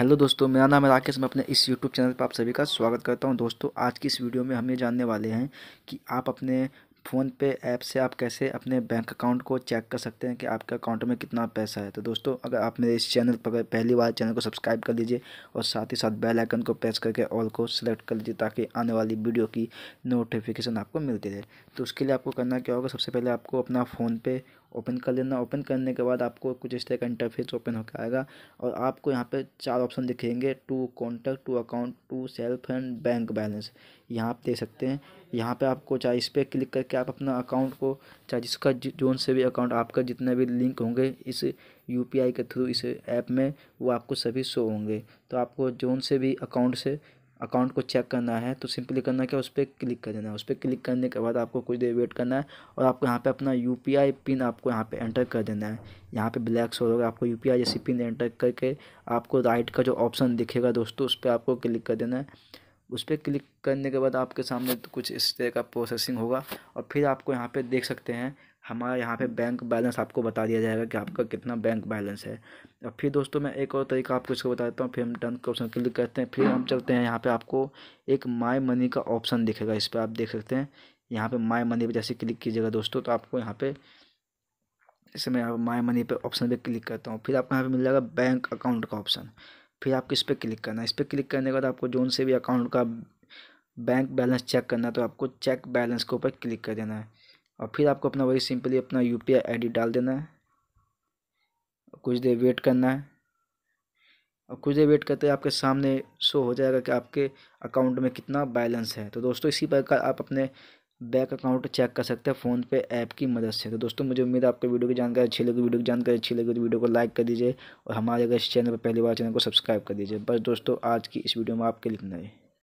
hello दोस्तों मेरा नाम है राकेश मैं अपने इस यूट्यूब चैनल पर आप सभी का स्वागत करता हूं दोस्तों आज की इस वीडियो में हम ये जानने वाले हैं कि आप अपने फ़ोन पे ऐप से आप कैसे अपने बैंक अकाउंट को चेक कर सकते हैं कि आपके अकाउंट में कितना पैसा है तो दोस्तों अगर आप मेरे इस चैनल पर पहली बार चैनल को सब्सक्राइब कर लीजिए और साथ ही साथ बेल आइकन को प्रेस करके ऑल को सिलेक्ट कर लीजिए ताकि आने वाली वीडियो की नोटिफिकेशन आपको मिलती रहे तो उसके लिए आपको करना क्या होगा सबसे पहले आपको अपना फ़ोन पे ओपन कर लेना ओपन करने के बाद आपको कुछ इस तरह का इंटरफेस ओपन होकर आएगा और आपको यहाँ पे चार ऑप्शन दिखेंगे to contact to account to self and bank balance यहाँ आप देख सकते हैं यहाँ पे आपको चाहे इस पर क्लिक करके आप अपना अकाउंट को चाहे जिसका जोन से भी अकाउंट आपका जितने भी लिंक होंगे इस यू के थ्रू इस ऐप में वो आपको सभी शो होंगे तो आपको जोन से भी अकाउंट से अकाउंट को चेक करना है तो सिंपली करना क्या उस पर क्लिक कर देना है उस पर क्लिक करने के बाद आपको कुछ देर वेट करना है और आपको यहाँ पे अपना यू पिन आपको यहाँ पे एंटर कर देना है यहाँ पे ब्लैक शोर होगा आपको यू जैसी पिन एंटर करके आपको राइट का जो ऑप्शन दिखेगा दोस्तों उस पर आपको क्लिक कर देना है उस पर क्लिक करने के बाद आपके सामने तो कुछ इस तरह का प्रोसेसिंग होगा और फिर आपको यहाँ पे देख सकते हैं हमारा यहाँ पे बैंक बैलेंस आपको बता दिया जाएगा कि आपका कितना बैंक बैलेंस है और फिर दोस्तों मैं एक और तरीका आपको इसको बता देता हूँ फिर हम टर्न के ऑप्शन क्लिक करते हैं फिर हम चलते हैं यहाँ पर आपको एक माई मनी का ऑप्शन दिखेगा इस पर आप देख सकते हैं यहाँ पर माई मनी पर जैसे क्लिक कीजिएगा दोस्तों तो आपको यहाँ पर जैसे मैं माई मनी पे ऑप्शन पे क्लिक करता हूँ फिर आपको यहाँ पे मिल जाएगा बैंक अकाउंट का ऑप्शन फिर आपको इस पर क्लिक करना है इस पर क्लिक करने के बाद आपको जोन से भी अकाउंट का बैंक बैलेंस चेक करना है तो आपको चेक बैलेंस के ऊपर क्लिक कर देना है और फिर आपको अपना वही सिंपली अपना यू पी डाल देना है कुछ देर वेट करना है और कुछ देर वेट करते आपके सामने शो हो जाएगा कि आपके अकाउंट में कितना बैलेंस है तो दोस्तों इसी प्रकार आप अपने बैक अकाउंट चेक कर सकते हैं फ़ोन पे ऐप की मदद से तो दोस्तों मुझे उम्मीद है आपको वीडियो की जानकारी अच्छी लगी वीडियो की जानकारी अच्छी लगी तो वीडियो को लाइक कर दीजिए और हमारे अगर इस चैनल पर पहली बार चैनल को सब्सक्राइब कर दीजिए बस दोस्तों आज की इस वीडियो में आपके लिखना है